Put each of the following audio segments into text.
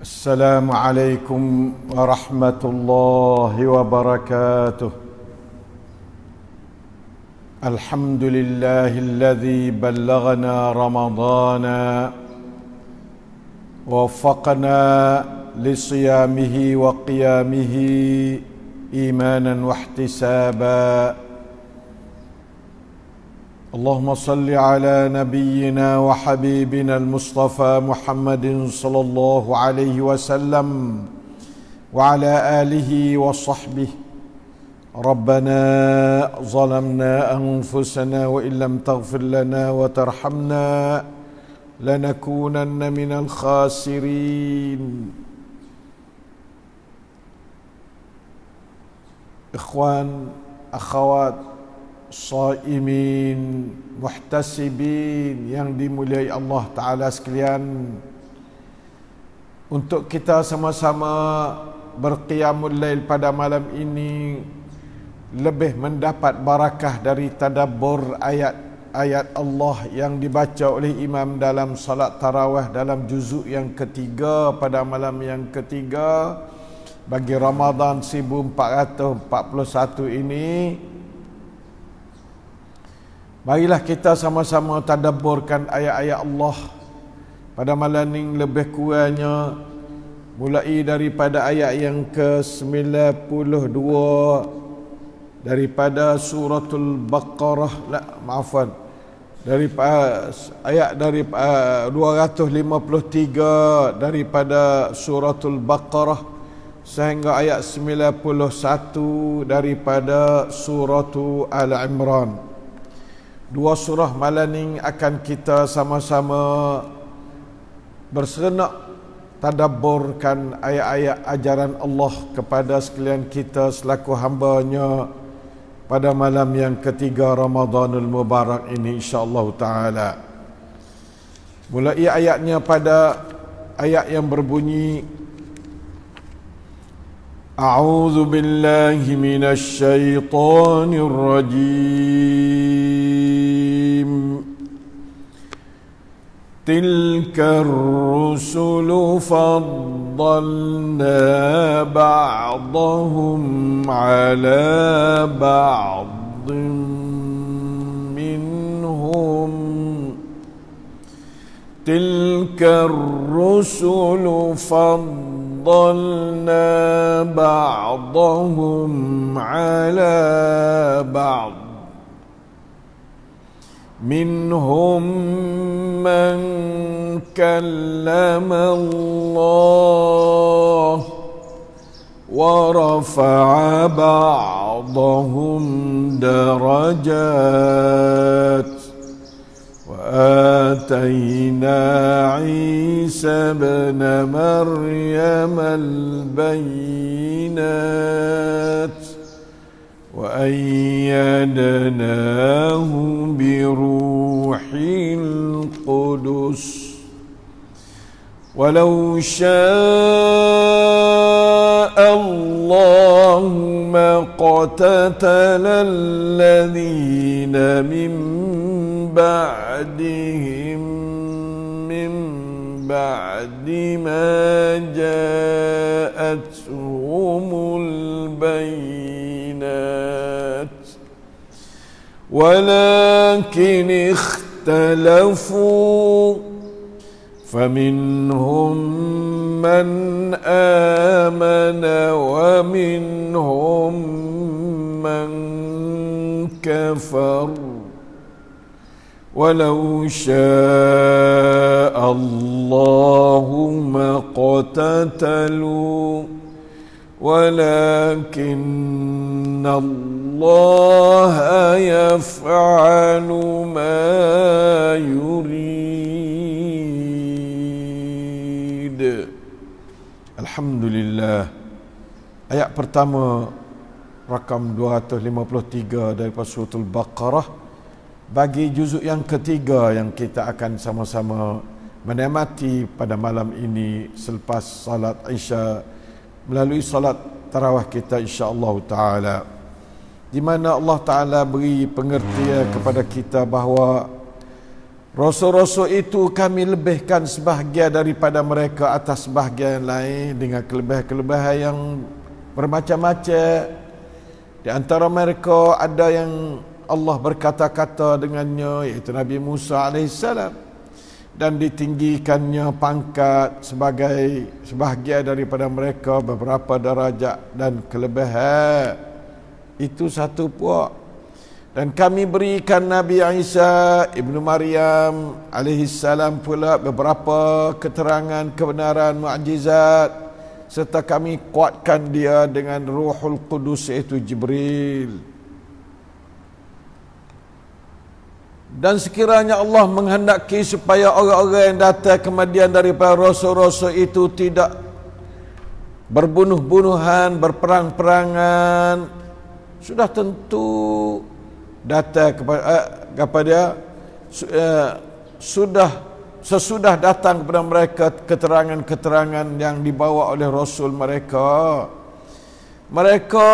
السلام عليكم ورحمه الله وبركاته الحمد لله الذي بلغنا رمضان ووفقنا لصيامه وقيامه ايمانا واحتسابا اللهم صل على نبينا وحبيبنا المصطفى محمد صلى الله عليه وسلم وعلى اله وصحبه ربنا ظلمنا انفسنا وان لم تغفر لنا وترحمنا لنكونن من الخاسرين اخوان اخوات saimin muhtasibin yang dimuliai Allah taala sekalian untuk kita sama-sama berqiyamul lail pada malam ini lebih mendapat barakah dari tadabbur ayat-ayat Allah yang dibaca oleh imam dalam salat tarawah dalam juzuk yang ketiga pada malam yang ketiga bagi Ramadan 1441 ini Marilah kita sama-sama tadabburkan ayat-ayat Allah pada malam ini lebih kurangnya mulai daripada ayat yang ke-92 daripada suratul Baqarah la maafkan, dari ayat dari ah, uh, 253 daripada suratul Baqarah sehingga ayat 91 daripada suratul Al-Imran dua surah malam ini akan kita sama-sama berserenak tadabburkan ayat-ayat ajaran Allah kepada sekalian kita selaku hambanya pada malam yang ketiga Ramadhanul Mubarak ini insya-Allah taala. Mulai ayatnya pada ayat yang berbunyi أعوذ بالله من الشيطان الرجيم تلك الرسل فضلنا بعضهم على بعض منهم تلك الرسل فضلنا فضلنا بعضهم على بعض منهم من كلم الله ورفع بعضهم درجات واتينا عيسى ابن مريم البينات وايدناه بروح القدس ولو شاء الله ما قتتل الذين من بعدهم من بعد ما جاءتهم البينات ولكن اختلفوا فمنهم من آمن ومنهم من كفر ولو شاء الله ما اقتتلوا ولكن الله يفعل ما يريد Alhamdulillah Ayat pertama Rakam 253 daripada suratul Baqarah Bagi juzuk yang ketiga yang kita akan sama-sama menemati pada malam ini Selepas salat Isya Melalui salat tarawah kita insyaAllah ta'ala Di mana Allah ta'ala beri pengertian kepada kita bahawa Rasul-rasul itu kami lebihkan sebahagia daripada mereka atas sebahagian yang lain dengan kelebihan-kelebihan yang bermacam-macam. Di antara mereka ada yang Allah berkata-kata dengannya iaitu Nabi Musa AS dan ditinggikannya pangkat sebagai sebahagia daripada mereka beberapa darajat dan kelebihan. Itu satu puak dan kami berikan Nabi Isa ibnu Maryam alaihi salam pula beberapa keterangan kebenaran mukjizat serta kami kuatkan dia dengan Ruhul Kudus iaitu Jibril dan sekiranya Allah menghendaki supaya orang-orang yang datang kemudian daripada rasul-rasul itu tidak berbunuh-bunuhan, berperang-perangan sudah tentu Data kepada, eh, kepada eh, sudah sesudah datang kepada mereka keterangan-keterangan yang dibawa oleh rasul mereka mereka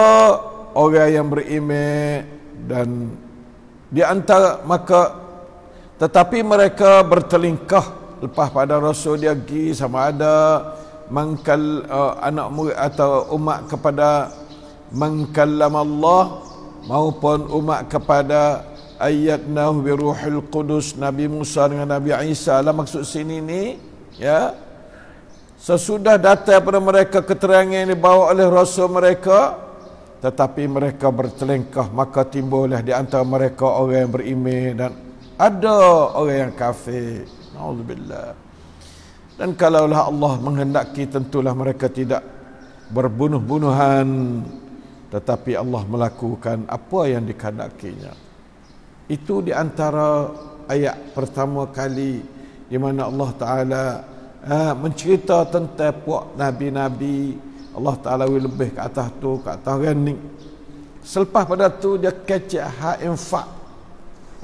orang yang beriman dan di antara maka tetapi mereka bertelingkah lepas pada rasul dia pergi sama ada mangkal uh, eh, anak murid atau umat kepada mangkallam Allah maupun umat kepada ayat nahu bi ruhil qudus nabi Musa dengan nabi Isa lah maksud sini ni ya sesudah datang pada mereka keterangan yang dibawa oleh rasul mereka tetapi mereka bertelengkah maka timbullah di antara mereka orang yang beriman dan ada orang yang kafir naudzubillah dan kalaulah Allah menghendaki tentulah mereka tidak berbunuh-bunuhan tetapi Allah melakukan apa yang dikehendakinya itu di antara ayat pertama kali di mana Allah taala ha, mencerita tentang puak nabi-nabi Allah taala lebih ke atas tu ke atas ni selepas pada tu dia kecek ha infak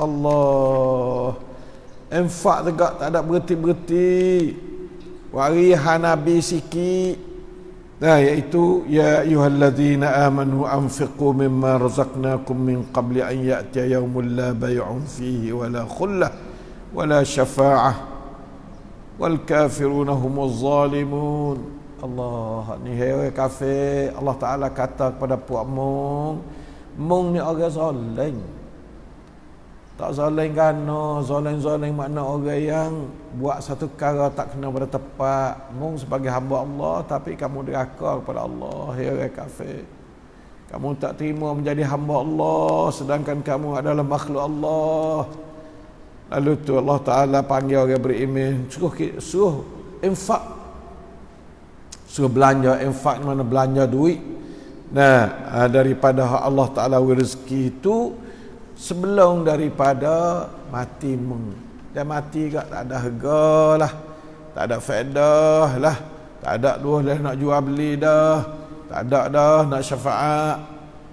Allah infak tegak tak ada berhenti-berhenti wari ha nabi sikit Nah, iaitu ya ayyuhallazina amanu anfiqu mimma razaqnakum min qabli an ya'tiya yawmun la bay'un fihi wala khulla wala syafa'ah wal kafiruna humuz zalimun. Allah ni hewe kafir Allah Taala kata kepada puak mung mung ni orang zalim. Tak zoleng gano, zoleng-zoleng makna orang yang buat satu perkara tak kena pada tepat. Mung sebagai hamba Allah tapi kamu deraka kepada Allah, Hei ya orang kafir. Kamu tak terima menjadi hamba Allah sedangkan kamu adalah makhluk Allah. Lalu tu Allah Ta'ala panggil orang beriman Suruh, suruh infak Suruh belanja infak mana belanja duit Nah ah, daripada Allah Ta'ala rezeki itu sebelum daripada mati meng. Dia mati gak tak ada harga lah. Tak ada faedah lah. Tak ada dua lah nak jual beli dah. Tak ada dah nak syafaat.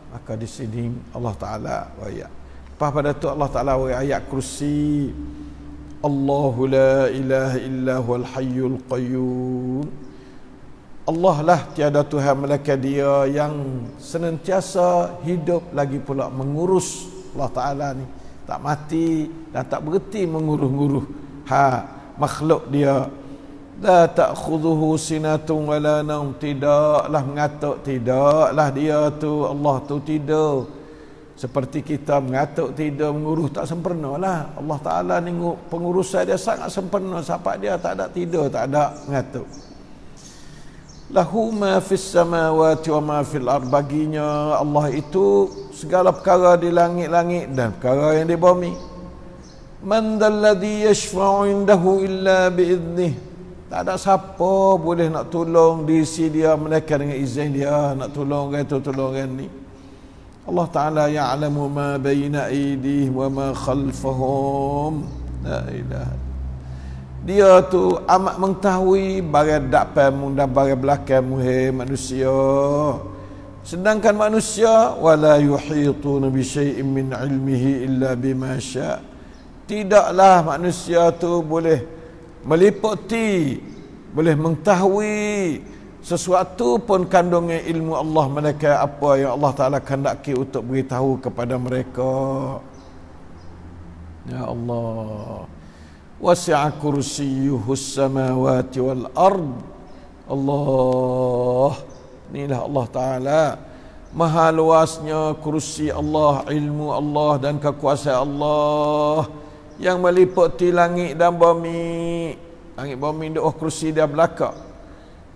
Maka di sini Allah Ta'ala wayak. Lepas pada tu Allah Ta'ala wayak ayat kursi. Allahu la ilaha illa huwal hayyul qayyum. Allah lah tiada Tuhan mereka dia yang senantiasa hidup lagi pula mengurus Allah Ta'ala ni tak mati dan tak berhenti menguruh-nguruh ha makhluk dia la ta'khuduhu sinatun wala naum tidaklah mengatuk tidaklah dia tu Allah tu tidur seperti kita mengatuk tidur menguruh tak sempurna lah Allah Ta'ala ni pengurusan dia sangat sempurna sahabat dia tak ada tidur tak ada mengatuk lahu ma fis samawati wa ma fil ard baginya Allah itu segala perkara di langit-langit dan perkara yang di bumi man dalladhi yashfa'u indahu illa bi idznih tak ada siapa boleh nak tolong di si dia mereka dengan izin dia nak tolong orang tu tolong orang ni Allah Ta'ala ya'lamu ma bayna aidih wa ma khalfahum la ilaha dia tu amat mengetahui bagai dapai mu dan bagai belakang mu hey, manusia sedangkan manusia wala yuhitu nabi syai'in min ilmihi illa bima syak tidaklah manusia tu boleh meliputi boleh mengetahui sesuatu pun kandungnya ilmu Allah mereka apa yang Allah Ta'ala kandaki untuk beritahu kepada mereka Ya Allah وسع كرسيه السماوات والأرض الله Inilah Allah Ta'ala Maha luasnya kursi Allah Ilmu Allah dan kekuasaan Allah Yang meliputi langit dan bumi Langit bumi di oh kursi dia belakang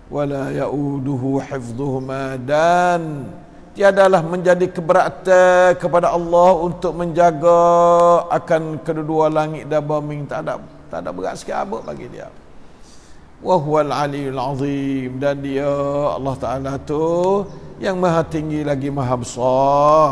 Wala ya'uduhu hifzuhuma dan tiadalah menjadi keberatan kepada Allah untuk menjaga akan kedua-dua langit dan bumi tak ada tak ada berat sikit apa bagi dia wa huwal aliyul azim dan dia Allah Taala tu yang maha tinggi lagi maha besar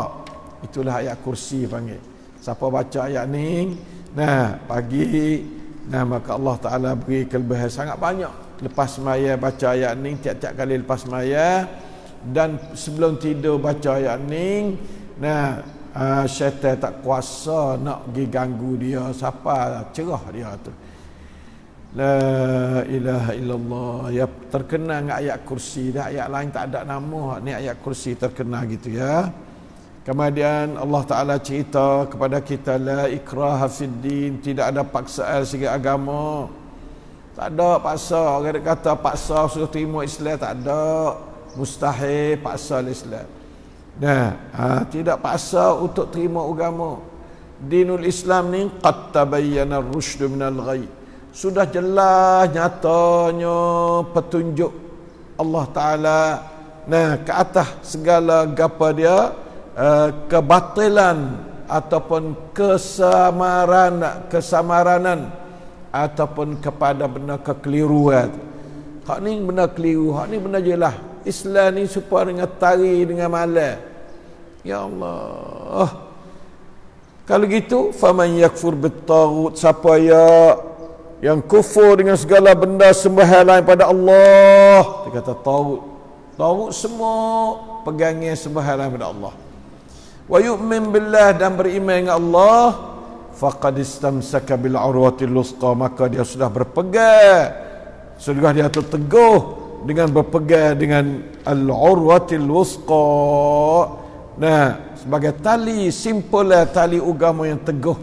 itulah ayat kursi panggil siapa baca ayat ni nah pagi nah maka Allah Taala beri kelebihan sangat banyak lepas maya baca ayat ni tiap-tiap kali lepas maya dan sebelum tidur baca ayat ni nah uh, syaitan tak kuasa nak pergi ganggu dia siapa lah cerah dia tu la ilaha illallah ya terkenal dengan ayat kursi dah ayat lain tak ada nama ni ayat kursi terkenal gitu ya kemudian Allah taala cerita kepada kita la ikraha fiddin tidak ada paksaan segi agama tak ada paksa orang kata paksa suruh terima Islam tak ada mustahil paksa Islam. Nah, ha, tidak paksa untuk terima agama. Dinul Islam ni qad tabayyana ar-rusyd min al Sudah jelas nyatanya petunjuk Allah Taala nah ke atas segala gapa dia uh, kebatilan ataupun kesamaran kesamaranan ataupun kepada benda kekeliruan. Hak ni benda keliru, hak ni benda jelas. Islam ni supaya dengan tari dengan malam. Ya Allah. Kalau gitu faman yakfur bitagut siapa ya yang kufur dengan segala benda sembahan lain pada Allah. Dia kata tagut. Tagut semua pegangnya sembahan lain pada Allah. Wa yu'min billah dan beriman dengan Allah faqad istamsaka bil urwatil wusqa maka dia sudah berpegang sudah dia terteguh dengan berpegang dengan al-urwatil wusqa nah sebagai tali simple lah tali agama yang teguh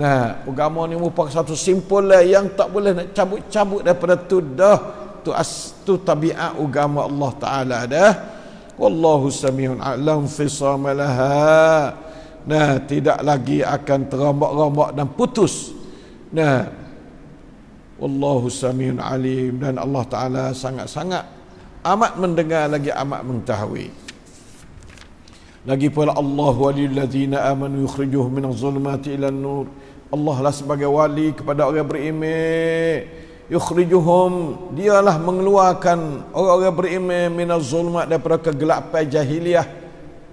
nah agama ni merupakan satu simple lah yang tak boleh nak cabut-cabut daripada tu dah tu as tu tabiat agama Allah taala dah wallahu samiun alam fi nah tidak lagi akan terombak-rombak dan putus nah Wallahu samiun alim dan Allah Taala sangat-sangat amat mendengar lagi amat mengetahui. Lagi pula Allah walilladzina amanu yukhrijuhum min adh-dhulumati ila nur Allah lah sebagai wali kepada orang beriman. Yukhrijuhum, dialah mengeluarkan orang-orang beriman min adh zulmat daripada kegelapan jahiliah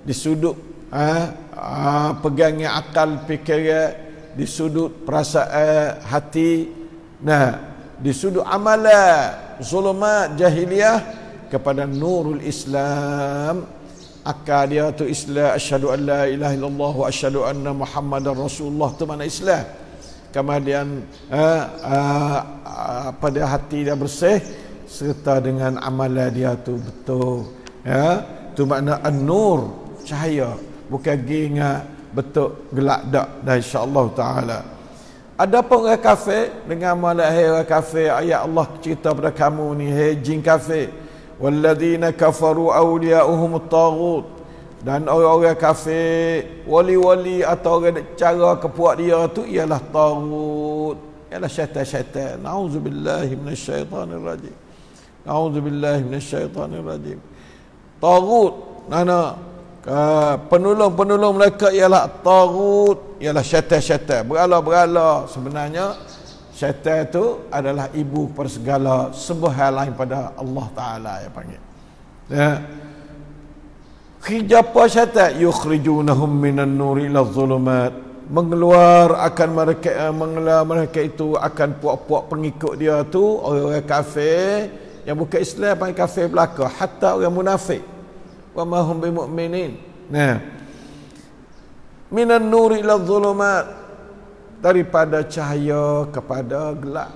di sudut ha? ha pegangnya akal fikiran di sudut perasaan hati Nah, di sudut amalat zulumat jahiliyah kepada nurul Islam akadiyatu Islam asyhadu an la ilaha illallah wa asyhadu anna muhammadar rasulullah tu mana Islam kemudian uh, ha, uh, ha, pada hati dia bersih serta dengan amalan dia tu betul ya tu makna an-nur cahaya bukan gengak betul gelak dak dan insyaallah taala ada pun orang kafir dengan malah hey, orang kafir ayat Allah cerita pada kamu ni hey, jin kafir. Walladzina kafaru awliyauhum at dan orang-orang kafir wali-wali atau orang nak cara kepuak dia tu ialah tagut ialah syaitan-syaitan naudzubillahi minasyaitanir rajim naudzubillahi minasyaitanir rajim tagut nana Ah, penolong-penolong mereka ialah tarut ialah syaitan-syaitan berala-berala sebenarnya syaitan itu adalah ibu persegala sebuah hal lain pada Allah Ta'ala yang panggil ya Kijapa syaitan yukhrijunahum minan nuri ila zulumat mengeluar akan mereka eh, mengeluar mereka itu akan puak-puak pengikut dia tu orang-orang kafir yang bukan Islam panggil kafir belakang, hatta orang munafik wa ma hum bimu'minin. Nah. Minan nuri ila dhulumat daripada cahaya kepada gelap.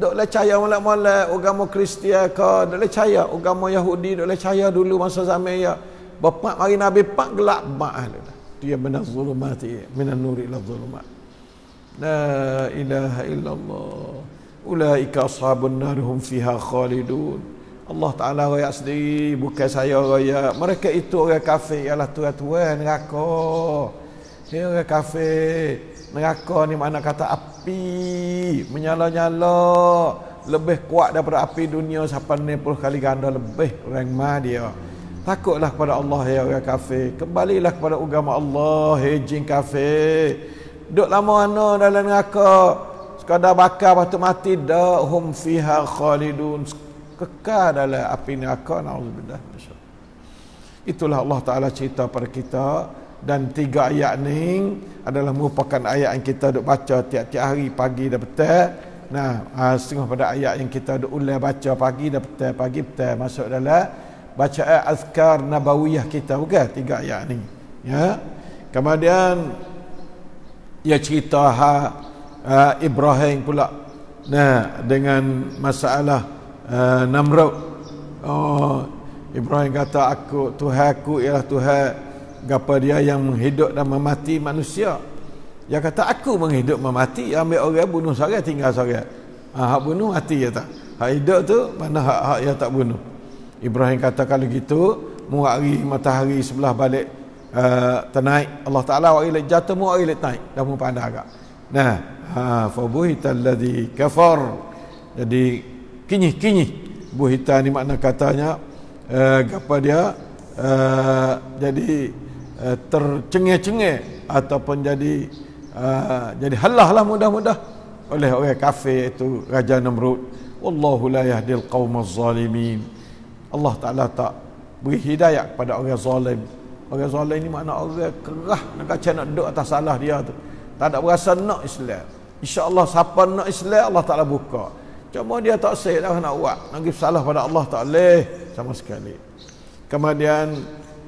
Doklah cahaya molek-molek agama Kristian ke, doklah cahaya agama Yahudi, doklah cahaya dulu masa zaman ya. Bapak mari Nabi pak gelap mahal. Lah. Dia benar zulumat minan nuri ila dhulumat. La ilaha illallah. Ulaika ashabun nar hum fiha khalidun. Allah Ta'ala royak sendiri Bukan saya royak Mereka itu orang kafir Ialah tuan-tuan neraka Ini orang kafir Neraka ni mana kata api Menyala-nyala Lebih kuat daripada api dunia Sampai puluh kali ganda lebih Orang mah dia Takutlah kepada Allah Hei ya orang kafir Kembalilah kepada agama Allah Hei ya jin kafir Duduk lama mana dalam neraka Sekadar bakar patut mati Dahum fiha khalidun kekal dalam api neraka naudzubillah masyaallah itulah Allah taala cerita pada kita dan tiga ayat ni adalah merupakan ayat yang kita duk baca tiap-tiap hari pagi dan petang nah ha, setengah pada ayat yang kita duk ulang baca pagi dan petang pagi petang masuk dalam bacaan azkar nabawiyah kita bukan tiga ayat ni ya kemudian ia cerita ha, ha Ibrahim pula nah dengan masalah uh, Namrud oh Ibrahim kata aku Tuhan aku ialah Tuhan gapa dia yang menghidup dan memati manusia dia kata aku menghidup memati ambil orang bunuh seorang tinggal seorang ha, ah, hak bunuh mati dia tak hak hidup tu mana hak hak yang tak bunuh Ibrahim kata kalau gitu muari matahari sebelah balik uh, ternaik Allah Ta'ala wa ilik jatuh muari ilik naik dah pun pandang agak nah ha, fabuhita alladhi kafar jadi kinyih kinyih buah hitam ni makna katanya uh, eh, apa dia uh, jadi uh, eh, tercengeh-cengeh ataupun jadi uh, jadi halah lah mudah-mudah oleh orang kafir itu raja Namrud wallahu Allah Taala tak beri hidayah kepada orang zalim orang zalim ni makna orang kerah nak kacau nak duduk atas salah dia tu tak ada berasa nak Islam InsyaAllah siapa nak Islam Allah Ta'ala buka Cuma dia tak sahih lah nak buat. Nak pergi salah pada Allah tak boleh. Sama sekali. Kemudian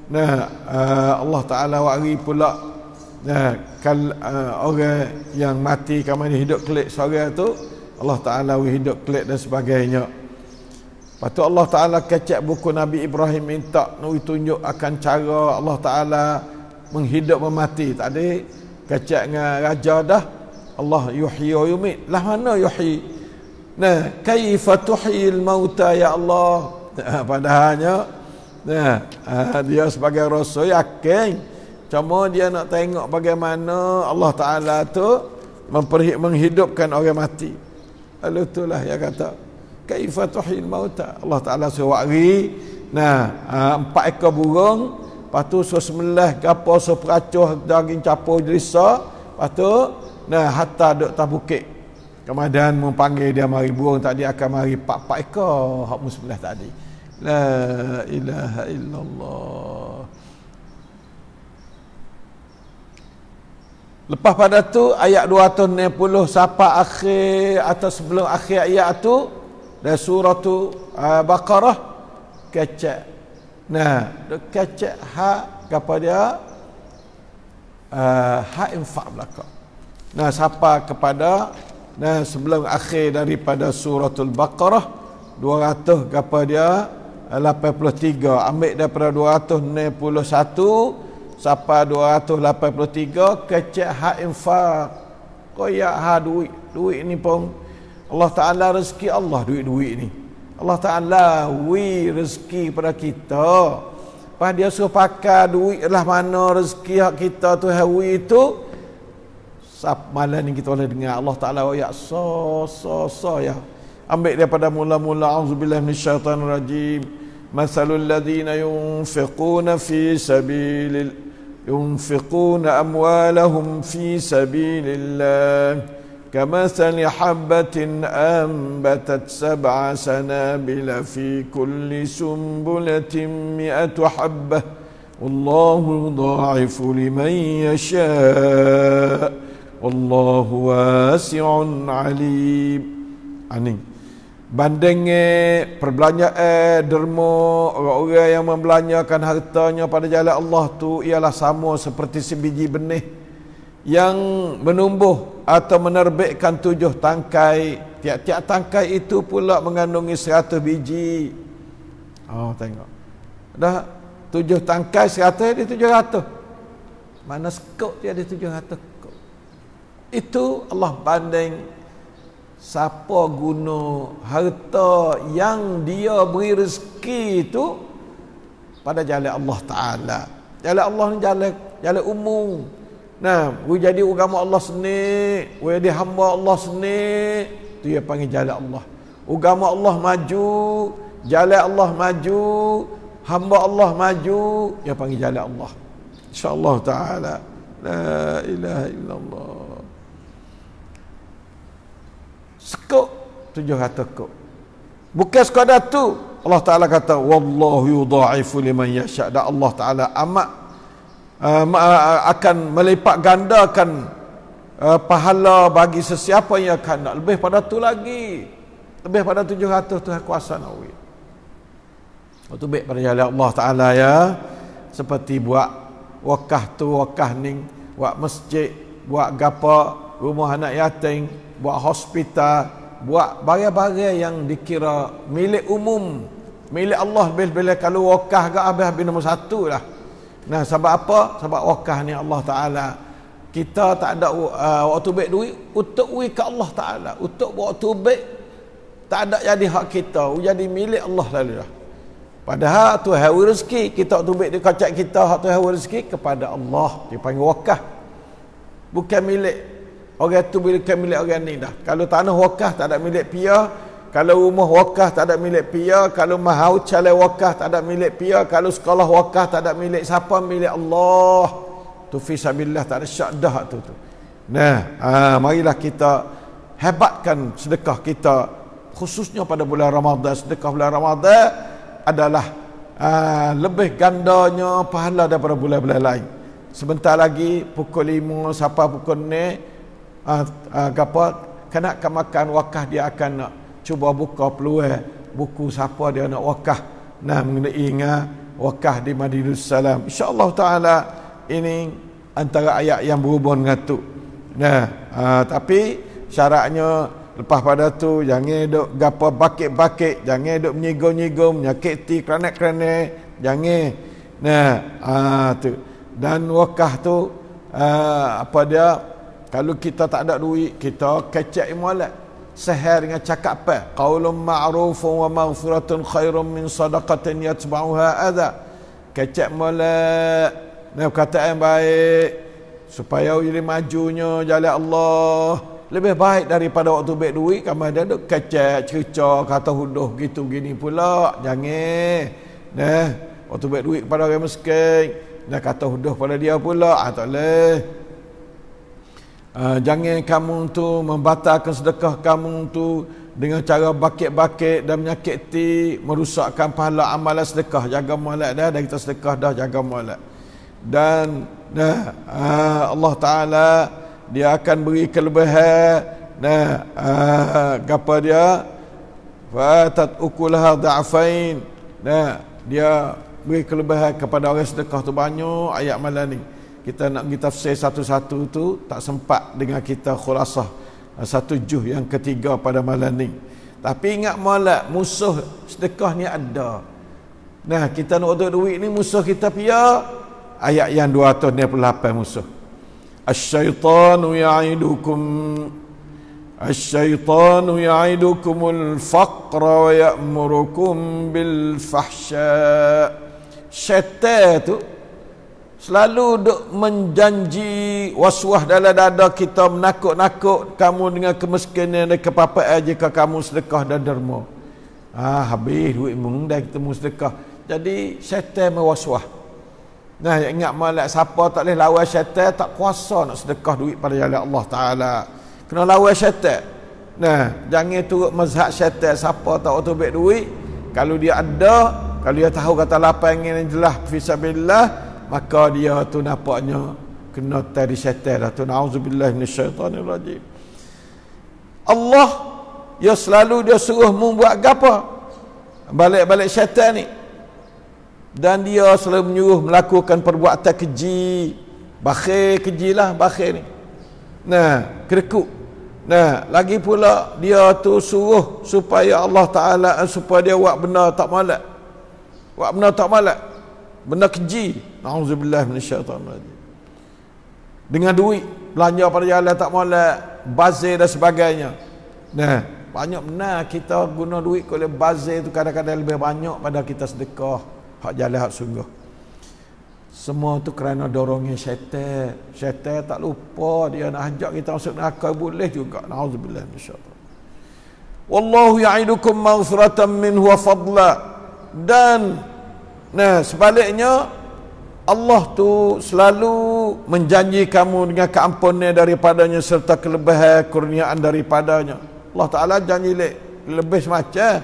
nah, eh, Allah Ta'ala wari pula nah, kal, uh, orang yang mati kemudian hidup kelik seorang tu Allah Ta'ala wari hidup kelik dan sebagainya. Lepas tu Allah Ta'ala kecek buku Nabi Ibrahim minta nak tunjuk akan cara Allah Ta'ala menghidup memati. ada kecek dengan raja dah Allah yuhi wa yumit. Lah mana yuhi? Nah, kaifa tuhyil mauta ya Allah? Nah, padahalnya nah, ah, dia sebagai rasul yakin cuma dia nak tengok bagaimana Allah Taala tu memperhi- menghidupkan orang mati. Lalu itulah yang kata kaifa tuhyil mauta? Allah Taala suruh nah ah, empat ekor burung Lepas tu sesemelah gapo seperacuh daging capur jelisa. patu. nah hatta dok tabukik. Kemudian memanggil dia mari burung tadi akan mari pak-pak ekor hak musbelah tadi. La ilaha illallah. Lepas pada tu ayat 260 siapa akhir atau sebelum akhir ayat tu dari surah tu uh, ah, Baqarah kecek. Nah, dok kecek ha kepada dia uh, ha infak belaka. Nah, siapa kepada Nah sebelum akhir daripada suratul Baqarah 200 gapa dia 83 eh, ambil daripada 291 sampai 283 kecil hak infak koyak ha duit duit ni pun Allah Taala rezeki Allah duit-duit ni Allah Taala wi rezeki pada kita pada dia suruh pakai duit lah mana rezeki hak kita tu hawi itu ha, malam ni kita boleh dengar Allah Ta'ala ya so so so ya ambil daripada mula-mula a'udzubillah minasyaitan rajim masalul ladina yunfiquna fi sabilil yunfiquna amwalahum fi sabilillah كمثل حبة أنبتت سبع سنابل في كل سنبلة مئة حبة والله يضاعف لمن يشاء wallahu wasi'un alim ani banding perbelanjaan derma orang-orang yang membelanjakan hartanya pada jalan Allah tu ialah sama seperti sebiji benih yang menumbuh atau menerbitkan tujuh tangkai tiap-tiap tangkai itu pula mengandungi seratus biji oh tengok dah tujuh tangkai seratus dia tujuh ratus mana skop dia ada tujuh ratus itu Allah banding siapa guna harta yang dia beri rezeki itu pada jalan Allah Ta'ala. Jalan Allah ni jalan, jalan umum. Nah, gue jadi agama Allah sini, gue jadi hamba Allah sini tu dia panggil jalan Allah. Agama Allah maju, jalan Allah maju, hamba Allah maju, dia panggil jalan Allah. InsyaAllah Ta'ala. La ilaha illallah sekok tujuh ratus kok bukan sekadar tu Allah Ta'ala kata wallahu yudha'ifu liman yasha' dan Allah Ta'ala amat uh, akan melipat gandakan uh, pahala bagi sesiapa yang akan lebih pada tu lagi lebih pada tujuh ratus tu kuasa nawi itu baik pada jalan Allah Ta'ala ya seperti buat wakah tu wakah ni buat masjid buat gapak rumah anak yatim, buat hospital, buat barang-barang yang dikira milik umum, milik Allah bila-bila kalau wakah ke abah habis nombor satu lah. Nah, sebab apa? Sebab wakah ni Allah Ta'ala kita tak ada uh, waktu baik duit untuk wui ke Allah Ta'ala untuk waktu baik tak ada jadi hak kita jadi milik Allah lalu lah padahal tu hawa rezeki kita waktu baik dia kacak kita hak tu hawa rezeki kepada Allah dia panggil wakaf bukan milik Orang tu bukan milik orang ni dah. Kalau tanah wakah tak ada milik pia, kalau rumah wakah tak ada milik pia, kalau mahau calai wakaf tak ada milik pia, kalau sekolah wakah tak ada milik siapa, milik Allah. Tu fi sabilillah tak ada syak dah tu tu. Nah, aa, ha, marilah kita hebatkan sedekah kita khususnya pada bulan Ramadhan. Sedekah bulan Ramadhan adalah aa, ha, lebih gandanya pahala daripada bulan-bulan lain. Sebentar lagi pukul lima, siapa pukul 6 Ah, ah, gapot kena ke makan wakah dia akan nak cuba buka peluang buku siapa dia nak wakah nah mengenai wakah di Madinah Salam insyaallah taala ini antara ayat yang berhubung dengan tu nah uh, tapi syaratnya lepas pada tu jangan duk gapo bakit-bakit jangan duk menyigo-nyigo menyakiti kerana-kerana jangan nah uh, tu dan wakah tu uh, apa dia kalau kita tak ada duit, kita kecek imalat. Sehar dengan cakap apa? Qawlun ma'rufun wa ma'furatun khairun min sadaqatin yatba'uha adha. Kecek imalat. Ini kata yang eh, baik. Supaya jadi majunya jalan Allah. Lebih baik daripada waktu baik duit. Kamu ada duk kecek, cercah, kata huduh gitu gini pula. Jangan. Nah, waktu baik duit kepada orang miskin. Nak kata huduh pada dia pula. Ah, tak boleh. Ah, jangan kamu tu membatalkan sedekah kamu tu dengan cara bakit-bakit dan menyakiti merusakkan pahala amalan sedekah jaga mualat dah dah kita sedekah dah jaga mualat dan nah ah, Allah taala dia akan beri kelebihan nah ah, apa dia fatat ukulaha da'fain nah dia beri kelebihan kepada orang sedekah tu banyak ayat malam ni kita nak pergi tafsir satu-satu tu tak sempat dengan kita khulasah ah, satu juh yang ketiga pada malam ni tapi ingat malak musuh sedekah ni ada nah kita nak duduk duit ni musuh kita pia ayat yang 298 musuh asyaitanu ya'idukum asyaitanu ya'idukumul faqra wa ya'murukum bil fahsha syaitan tu Selalu duk menjanji waswah dalam dada kita menakut-nakut kamu dengan kemiskinan dan aja ke kamu sedekah dan derma. Ah habis duit mung dah kita mung sedekah. Jadi syaitan mewaswah. Nah ingat malak siapa tak boleh lawan syaitan tak kuasa nak sedekah duit pada jalan Allah Taala. Kena lawan syaitan. Nah jangan turut mazhab syaitan siapa tak auto duit kalau dia ada kalau dia tahu kata lapang yang jelas fisabilillah maka dia tu nampaknya kena tadi syaitan dah tu naudzubillah minasyaitanir rajim Allah ya selalu dia suruh membuat apa balik-balik syaitan ni dan dia selalu menyuruh melakukan perbuatan keji bakhir keji lah bakhir ni nah kerekuk nah lagi pula dia tu suruh supaya Allah Ta'ala supaya dia buat benda tak malak buat benda tak malak benda keji na'udzubillah min syaitan rajim dengan duit belanja pada jalan tak molek bazir dan sebagainya nah banyak benar kita guna duit kalau bazir itu kadang-kadang lebih banyak pada kita sedekah hak jalan hak sungguh semua tu kerana dorongnya syaitan syaitan tak lupa dia nak ajak kita masuk neraka boleh juga na'udzubillah min syaitan wallahu ya'idukum maghfiratan minhu wa fadla dan Nah, sebaliknya Allah tu selalu menjanji kamu dengan keampunnya daripadanya serta kelebihan kurniaan daripadanya. Allah Taala janji le lebih macam.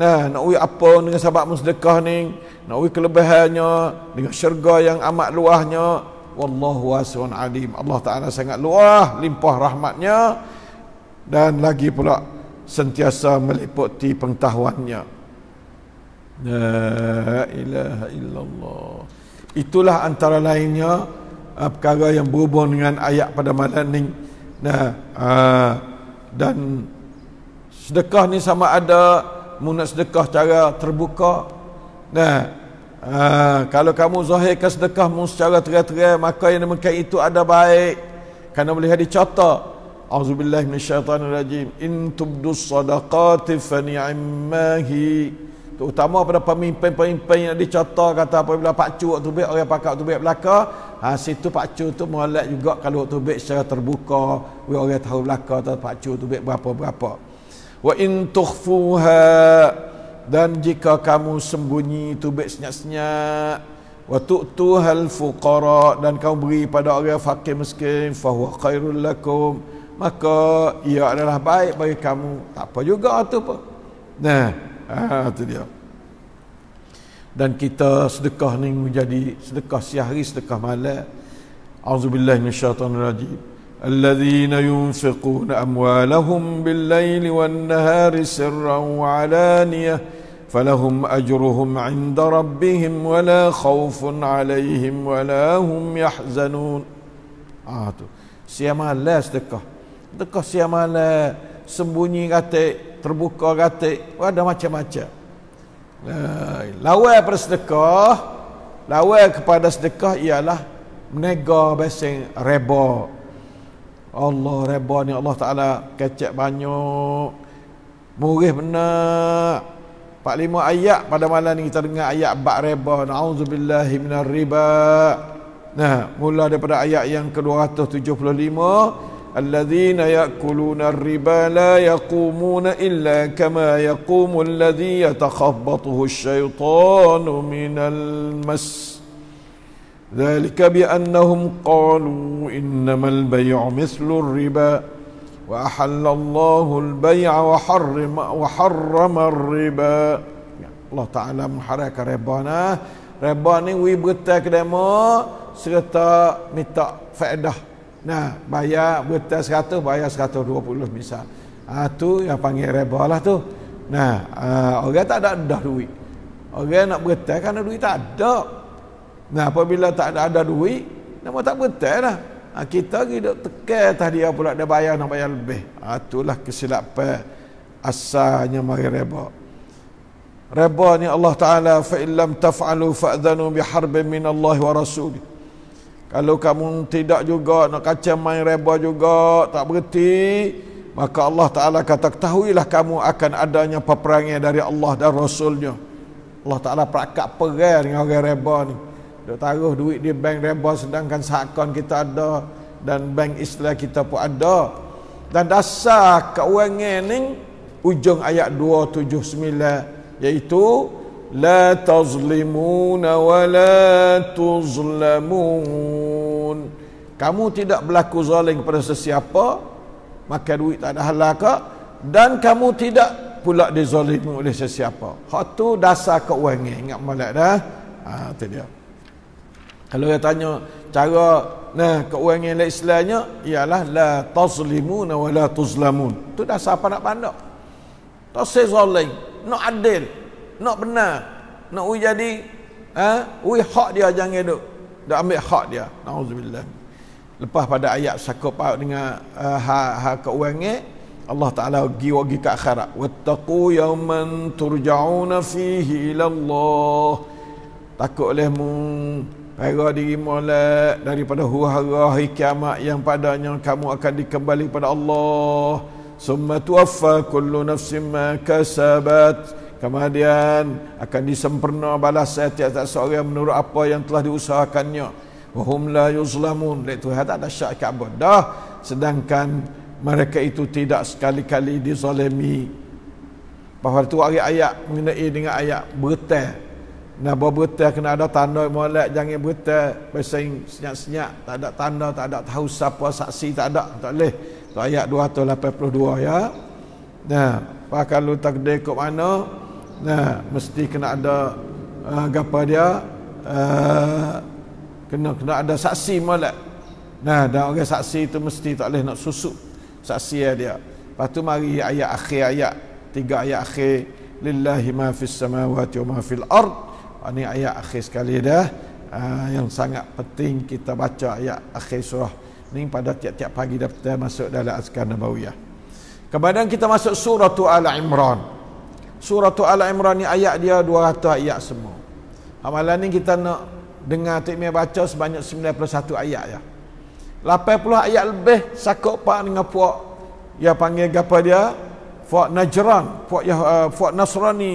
Nah, nak ui apa dengan sahabat musdekah ni? Nak ui kelebihannya dengan syurga yang amat luahnya. Wallahu wasi'un alim. Allah Taala sangat luah limpah rahmatnya dan lagi pula sentiasa meliputi pengetahuannya. La ilaha illallah. Itulah antara lainnya uh, perkara yang berhubung dengan ayat pada malam ni. Nah, uh, dan sedekah ni sama ada munat sedekah cara terbuka. Nah, uh, kalau kamu zahirkan sedekah mu secara terang-terang maka yang demikian itu ada baik. Karena boleh dicatat. A'udzubillahi minasyaitanirrajim. In tubdu sadaqati fa ni'mahi terutama pada pemimpin-pemimpin yang dicatat kata apabila pak cu waktu bek orang pakak waktu bek belaka ha situ pak cu tu molek juga kalau waktu bek secara terbuka orang tahu belaka tu pak cu tu bek berapa-berapa wa in tukhfuha dan jika kamu sembunyi tu bek senyap-senyap wa tu'tu hal fuqara dan kamu beri pada orang fakir miskin fahuwa khairul lakum maka ia adalah baik bagi kamu tak apa juga tu apa nah Ah ha, tu dia. Dan kita sedekah ni menjadi sedekah siang hari, sedekah malam. Auzubillahi minasyaitonirrajim. الذين ينفقون أموالهم بالليل والنهار سرا وعلانية فلهم أجرهم عند ربهم ولا خوف عليهم ولا هم يحزنون آه سيما لا سدقة سدقة سيما لا سمبوني قتي terbuka katik ada macam-macam nah, eh, lawan pada sedekah lawan kepada sedekah ialah menega besing reba Allah reba ni Allah Ta'ala kecek banyak murih benar lima ayat pada malam ni kita dengar ayat bab riba naudzubillahi minar riba nah mula daripada ayat yang ke-275 الذين ياكلون الربا لا يقومون الا كما يقوم الذي يتخبطه الشيطان من المس ذلك بانهم قالوا انما البيع مثل الربا واحل الله البيع وحرم وحرم الربا الله تعالى mengharamkan riba nah. Riba ni we berita متى demo Nah, bayar betas 100 bayar 120 misal. Ah ha, tu yang panggil reba lah tu. Nah, uh, orang tak ada dah duit. Orang nak betas kerana duit tak ada. Nah, apabila tak ada, ada duit, nama tak betas lah. Ha, kita hidup tekan tadi dia pula dia bayar nak bayar lebih. Ha, itulah kesilapan asalnya mari reba. Reba ni Allah Ta'ala fa'illam taf'alu fa'adhanu biharbin min Allah wa rasulih. Kalau kamu tidak juga nak kacau main reba juga tak berhenti maka Allah Taala kata ketahuilah kamu akan adanya peperangan dari Allah dan Rasulnya. Allah Taala perakat perang dengan orang reba ni. Dia taruh duit di bank reba sedangkan sakon kita ada dan bank Islam kita pun ada. Dan dasar kewangan ni ujung ayat 279 iaitu لا تظلمون ولا تظلمون kamu tidak berlaku zalim kepada sesiapa makan duit tak ada halal ke dan kamu tidak pula dizalimi oleh sesiapa hak tu dasar keuangan ingat molek dah ha tu dia kalau dia tanya cara nah keuangan lain Islamnya ialah la tazlimuna wa la tuzlamun tu dasar apa nak pandak tak sezalim nak adil nak benar nak ui jadi eh ui hak dia jangan duk dak ambil hak dia naudzubillah lepas pada ayat sakop dengan uh, ha ha ke orang Allah Taala gi wagi ke akhirat wattaqu yawman turja'un fihi ila Allah takut olehmu. mu Hara diri molek daripada huara hari kiamat yang padanya kamu akan dikembali pada Allah. Summa tuwaffa kullu nafsin ma kasabat. Kemudian akan disempurna balas setiap tak seorang menurut apa yang telah diusahakannya. Wahum la yuzlamun. Lek Tuhan tak ada syak kabut. Dah. Sedangkan mereka itu tidak sekali-kali dizalimi. Bahawa tu ayat-ayat mengenai dengan ayat bertah. Nak buat bertah kena ada tanda molek jangan bertah. Bersaing senyap-senyap. Tak ada tanda, tak ada tahu siapa saksi tak ada. Tak boleh. Itu ayat 282 ya. Nah, pakal lu takde kok mana? nah mesti kena ada uh, gapa dia uh, kena kena ada saksi molek nah dan orang saksi itu mesti tak boleh nak susuk saksi dia Patu mari ayat akhir ayat tiga ayat akhir lillahi ma fis samawati wa ma fil ard ini ah, ayat akhir sekali dah uh, yang sangat penting kita baca ayat akhir surah ni pada tiap-tiap pagi dah masuk dalam azkar nabawiyah kemudian kita masuk surah tu al imran surah Al Imran ni ayat dia 200 ayat semua. Amalan ni kita nak dengar Tikmiah baca sebanyak 91 ayat ya. 80 ayat lebih sakok pak dengan puak yang panggil gapa dia? Puak Najran, puak ya uh, puak Nasrani.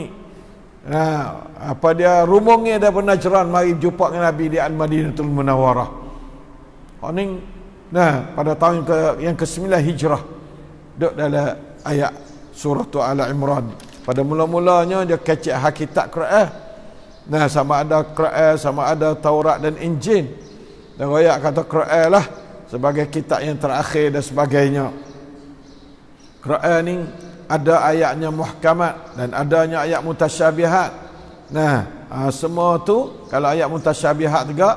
Nah, apa dia rumungnya daripada Najran mari jumpa dengan Nabi di Al-Madinatul Munawarah. Oning oh, nah pada tahun yang ke-9 Hijrah. Dok dalam ayat surah Al Imran. Pada mula-mulanya dia kecek hakikat Quran. Nah sama ada Quran sama ada Taurat dan Injil. Dan royak kata Quran lah sebagai kitab yang terakhir dan sebagainya. Quran ini ada ayatnya muhkamat dan adanya ayat mutasyabihat. Nah, ha, semua tu kalau ayat mutasyabihat juga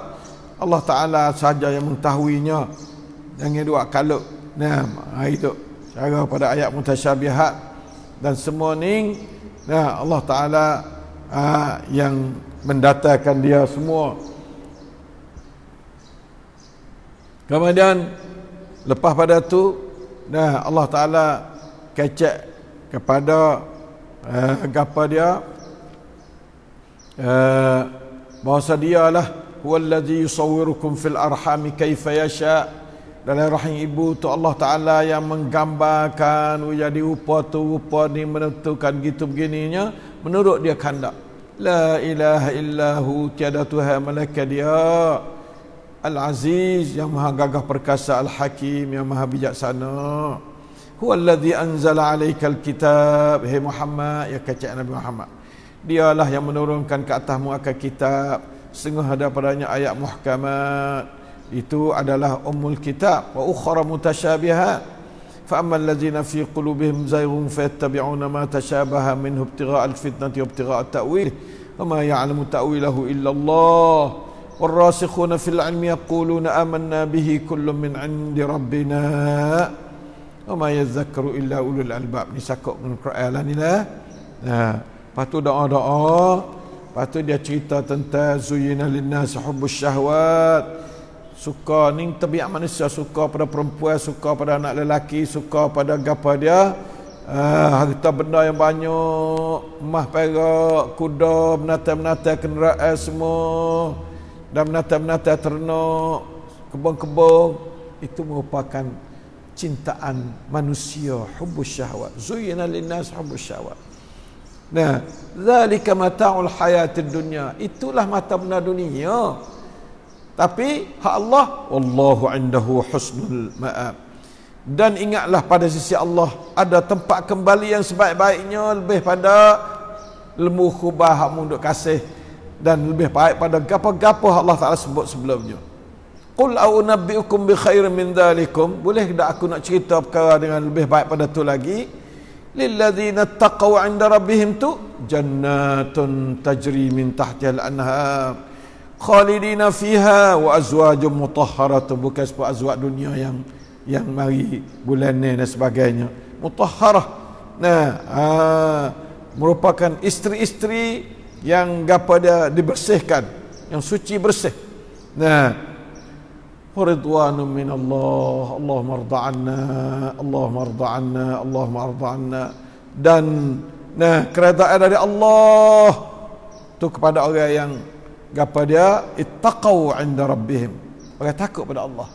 Allah Taala saja yang mengetahuinya. Yang dua kalau nah ha, itu cara pada ayat mutasyabihat dan semua ni ya Allah taala ah, yang mendatangkan dia semua kemudian lepas pada tu nah ya, Allah taala kecek kepada eh, gapa dia eh bahasa dialah huwallazi yusawwirukum fil arham kayfa yasha' dalam rahim ibu tu Allah Ta'ala yang menggambarkan jadi upa tu upa ni menentukan gitu begininya menurut dia kandak la ilaha illahu tiada tuha malaka dia al-aziz yang maha gagah perkasa al-hakim yang maha bijaksana huwa alladhi anzala alaikal kitab hey Muhammad ya kacak Nabi Muhammad dialah yang menurunkan ke atasmu akal kitab sungguh ada padanya ayat muhkamat itu adalah ummul kitab wa ukhra mutasyabihat fa ammal ladzina fi qulubihim zayghun fattabi'una ma tashabaha minhu ibtigha'al fitnati wa ibtigha'at ta'wil wa ma ya'lamu ta'wilahu illa Allah والراسخون في العلم يقولون آمنا به كل من عند ربنا وما يذكر إلا أولو الألباب ni sakuk dengan Quran lah ni lah ha. lepas tu doa-doa lepas dia cerita tentang zuyina linnas hubbus syahwat suka ni tabiat manusia suka pada perempuan suka pada anak lelaki suka pada gapa dia uh, harta benda yang banyak mah perak kuda menata-menata kenderaan semua dan menata-menata ternak kebun-kebun itu merupakan cintaan manusia hubus syahwat zuyina linnas hubus syahwat nah zalika mata'ul hayatid dunya itulah mata benda dunia tapi hak Allah wallahu indahu husnul ma'ab. Dan ingatlah pada sisi Allah ada tempat kembali yang sebaik-baiknya lebih pada ilmu khubah hak munduk kasih dan lebih baik pada gapo-gapo Allah Taala sebut sebelumnya. Qul au nabbiukum bi khairin min dhalikum. Boleh tak aku nak cerita perkara dengan lebih baik pada tu lagi? Lilladzina taqaw 'inda rabbihim tu jannatun tajri min tahtiha al-anhar khalidina fiha wa azwajum mutahharat bukan sebab azwaj dunia yang yang mari bulan ni dan sebagainya mutahharah nah aa, ha, merupakan isteri-isteri yang gapa dia dibersihkan yang suci bersih nah Ridwanu min Allah Allah marda anna Allah marda anna Allah marda anna dan nah kerajaan dari Allah tu kepada orang yang gapa dia ittaqau inda rabbihim orang takut pada Allah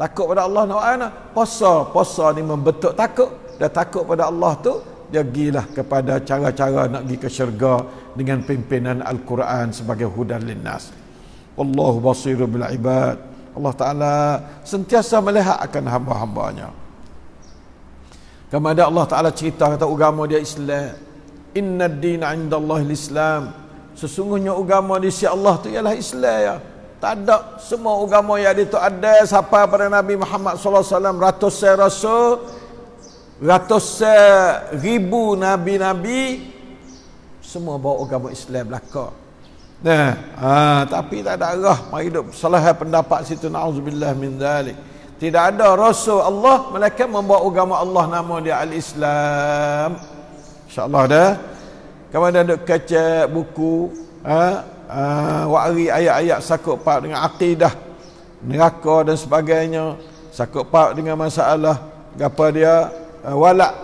takut pada Allah nak ana puasa puasa ni membentuk takut dah takut pada Allah tu dia gilah kepada cara-cara nak pergi ke syurga dengan pimpinan al-Quran sebagai hudan linnas wallahu basiru bil ibad Allah taala sentiasa melihat akan hamba-hambanya kemudian Allah taala cerita kata agama dia Islam inna din 'inda Allahil Islam sesungguhnya agama di sisi Allah tu ialah Islam ya. Tak ada semua agama yang dia tu ada Siapa pada Nabi Muhammad sallallahu alaihi wasallam ratusan rasul ratus ribu nabi-nabi semua bawa agama Islam belaka. Nah, ah, tapi tak ada arah mari hidup salah pendapat situ naudzubillah min zalik. Tidak ada rasul Allah melainkan membawa agama Allah nama dia al-Islam. Insya-Allah dah. Kamu ada kaca buku ha? ha Wari ayat-ayat sakut pak dengan akidah Neraka dan sebagainya Sakut pak dengan masalah Apa dia ha, Walak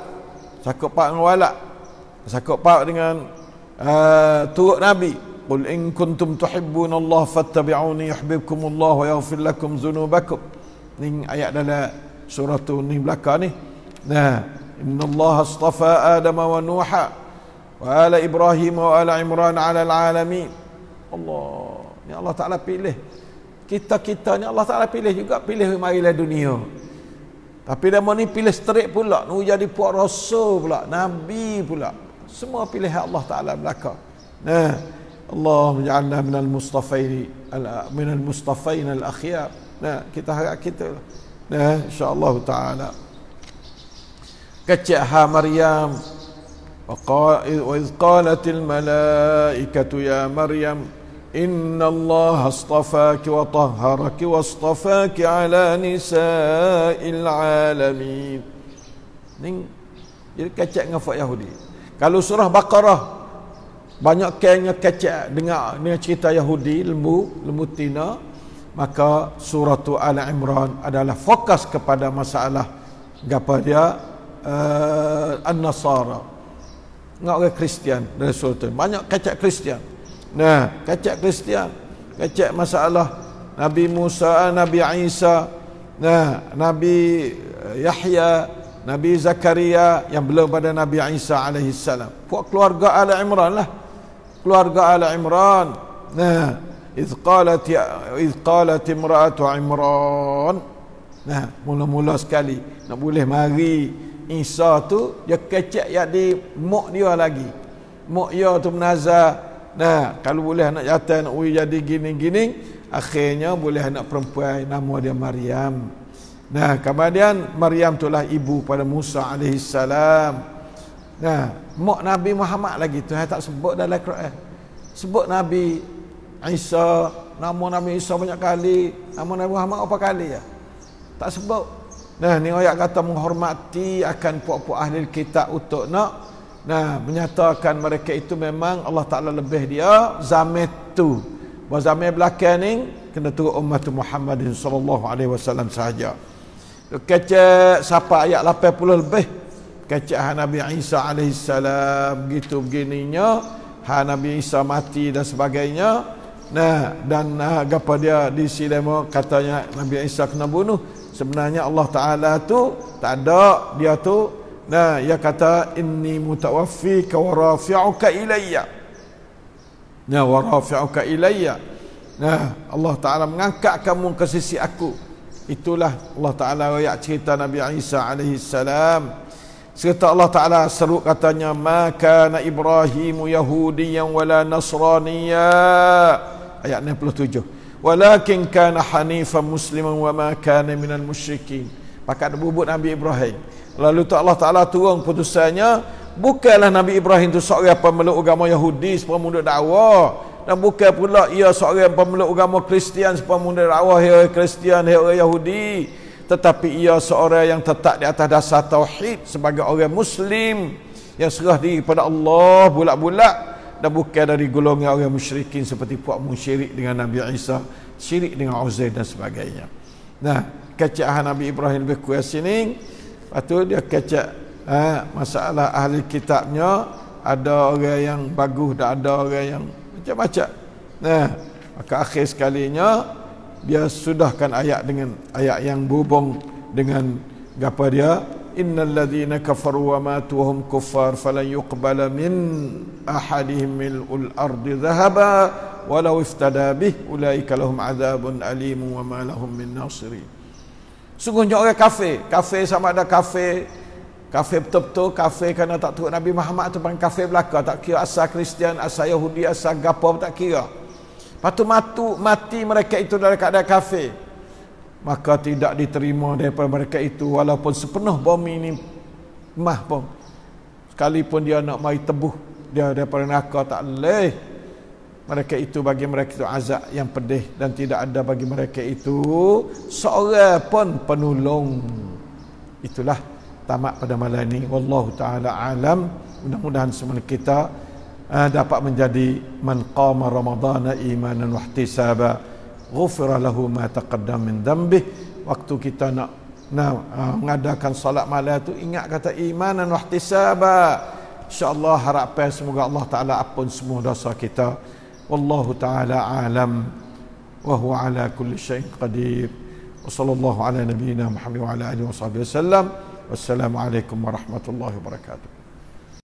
Sakut pak dengan walak Sakut pak dengan ha, Turut Nabi Qul in kuntum tuhibbun Allah Fattabi'uni yuhbibkum Allah Wa yaghfir lakum zunubakum Ni ayat dalam surah tu ni belakang ni Nah Inna Allah astafa Adam wa Nuhah وآل إبراهيم وآل عمران على العالمين Allah, يا Allah Taala pilih kita kita ni Allah Taala pilih juga pilih marilah dunia tapi demo ni pilih straight pula Nuh jadi puak rasul pula nabi pula semua pilih Allah Taala belaka nah Allah menjadikan min al mustafain al min al mustafain al akhyar nah kita harap kita nah insyaallah taala kecil ha maryam وإذ قالت الملائكة يا مريم إن الله اصطفاك وطهرك واصطفاك على نساء العالمين Ning, dia kecek dengan Fak Yahudi Kalau surah Baqarah Banyak kainnya kecek dengan, dengan cerita Yahudi Lembu, lembu tina Maka surah tu Al Imran adalah fokus kepada masalah gapa uh, An-Nasara dengan orang Kristian dan Sultan. Banyak kacak Kristian. Nah, kacak Kristian. kacak masalah Nabi Musa, Nabi Isa, nah, Nabi eh, Yahya, Nabi Zakaria yang belum pada Nabi Isa alaihi salam. Buat keluarga ala Imran lah. Keluarga ala Imran. Nah, iz qalat ya, iz qalat imra'atu Imran. Nah, mula-mula sekali nak boleh mari Isa tu dia kecek yang di mok dia lagi. Mok dia tu menazar. Nah, kalau boleh anak jatuh nak ui jadi gini-gini, akhirnya boleh anak perempuan nama dia Maryam. Nah, kemudian Maryam itulah ibu pada Musa alaihi salam. Nah, mok Nabi Muhammad lagi tu tak sebut dalam Quran. Sebut Nabi Isa, nama Nabi Isa banyak kali, nama Nabi Muhammad apa kali ya? Tak sebut. Nah, ni ayat kata menghormati akan puak-puak ahli kitab untuk nak nah menyatakan mereka itu memang Allah Taala lebih dia zamet tu. Bah zamet belakang ni kena turun umat Muhammad sallallahu alaihi wasallam saja. Kecek siapa ayat 80 lebih. Kecek ha Nabi Isa alaihi salam gitu begininya, ha Nabi Isa mati dan sebagainya. Nah, dan nah, apa dia di sini katanya Nabi Isa kena bunuh sebenarnya Allah Taala tu tak ada dia tu nah ya kata inni mutawaffika wa rafi'uka ilayya nah wa rafi'uka ilayya nah Allah Taala mengangkat kamu ke sisi aku itulah Allah Taala royak cerita Nabi Isa alaihi salam serta Allah Taala seru katanya maka na ibrahimu yahudiyan wala nasraniya ayat 67 Walakin kana hanifan musliman wa ma kana minal musyrikin. Pakat bubut Nabi Ibrahim. Lalu tu Allah Taala turun putusannya, bukanlah Nabi Ibrahim tu seorang pemeluk agama Yahudi, pemuduk dakwah. Dan bukan pula ia seorang pemeluk agama Kristian, pemuduk dakwah, ia Kristian, ia Yahudi. Tetapi ia seorang yang tetap di atas dasar tauhid sebagai orang muslim yang serah diri kepada Allah bulat-bulat dan bukan dari golongan orang musyrikin seperti puak musyrik dengan Nabi Isa, syirik dengan Uzair dan sebagainya. Nah, kecah Nabi Ibrahim lebih kuat sini. Patu dia kecak ha, masalah ahli kitabnya ada orang yang bagus dan ada orang yang macam-macam. Nah, maka akhir sekali nya dia sudahkan ayat dengan ayat yang berhubung dengan gapa dia إن الذين كفروا وماتوا هم كفار فلن يقبل من أحدهم ملء الأرض ذهبا ولو افتدى به أولئك لهم عذاب أليم وما لهم من ناصرين Sungguhnya orang kafir Kafir sama ada kafe, kafe betul-betul Kafir kerana tak turut Nabi Muhammad tu pun kafe belaka Tak kira asa Kristian asa Yahudi asa Gapur Tak kira Lepas tu mati, mati mereka itu dalam keadaan kafe maka tidak diterima daripada mereka itu walaupun sepenuh bumi ini mah pun sekalipun dia nak mai tebuh dia daripada neraka tak leh mereka itu bagi mereka itu azab yang pedih dan tidak ada bagi mereka itu seorang pun penolong itulah tamat pada malam ini wallahu taala alam mudah-mudahan semua kita eh, dapat menjadi manqama ramadana imanan wahtisaba ghufira lahu ma taqaddam min dhanbih waktu kita nak nak uh, mengadakan salat malam tu ingat kata imanan wa ihtisaba insyaallah harapkan semoga Allah taala ampun semua dosa kita wallahu taala alam wa ala kulli syai'in qadir wa sallallahu ala nabiyyina muhammad wa ala alihi wa sahbihi wasallam warahmatullahi wabarakatuh